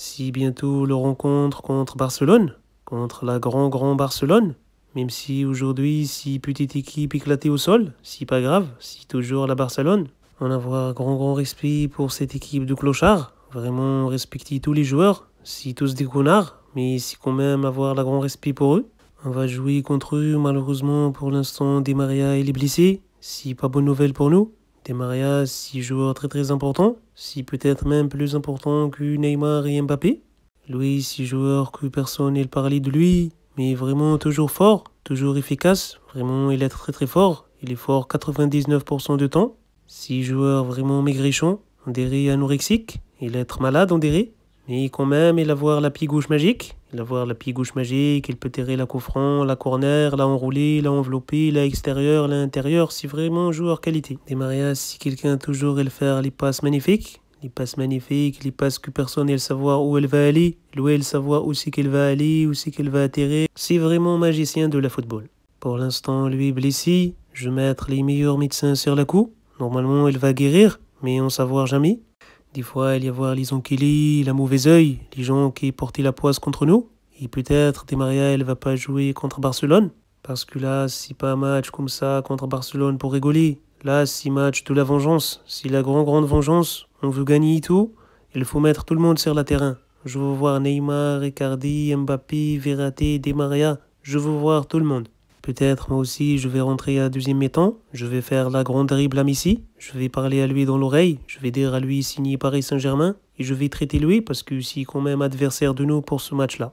si bientôt le rencontre contre Barcelone, contre la grand grand Barcelone, même si aujourd'hui, si petite équipe éclatée au sol, si pas grave, si toujours la Barcelone. On avoir grand grand respect pour cette équipe de clochards, vraiment respecter tous les joueurs, si tous des connards, mais si quand même avoir la grand respect pour eux. On va jouer contre eux, malheureusement pour l'instant des Demaria et les blessés si pas bonne nouvelle pour nous. Maria, six joueurs très très importants, si peut-être même plus importants que Neymar et Mbappé. Louis, six joueurs que personne ne parlé de lui, mais vraiment toujours fort, toujours efficace. Vraiment, il est très très fort. Il est fort 99% du temps. Six joueurs vraiment maigrichons, on anorexique. Il est malade, en et quand même, il a la pie gauche magique. Il a voir la pie gauche magique, il peut tirer la couffron, la corner, la enroulée, la enveloppée, la extérieure, l'intérieur. C'est vraiment joueur qualité. Des maria si quelqu'un toujours il faire les passes magnifiques, les passes magnifiques, les passes que personne ne savoir où elle va aller, lui elle savoir où c'est qu'elle va aller, où c'est qu'elle va atterrir. C'est vraiment magicien de la football. Pour l'instant, lui blessé. Je vais mettre les meilleurs médecins sur la coup. Normalement, elle va guérir, mais on savoir jamais. Des fois, il y avoir les gens la mauvaise oeil, les gens qui portent la poisse contre nous. Et peut-être, Demaria, Maria, elle va pas jouer contre Barcelone. Parce que là, si pas un match comme ça contre Barcelone pour rigoler. Là, si match de la vengeance. si la grande, grande vengeance. On veut gagner tout. Il faut mettre tout le monde sur le terrain. Je veux voir Neymar, Ricardi, Mbappé, Verratti, Demaria. Je veux voir tout le monde. Peut-être moi aussi, je vais rentrer à deuxième mi je vais faire la grande dribble ici, je vais parler à lui dans l'oreille, je vais dire à lui signer Paris Saint-Germain, et je vais traiter lui parce que c'est quand même adversaire de nous pour ce match-là.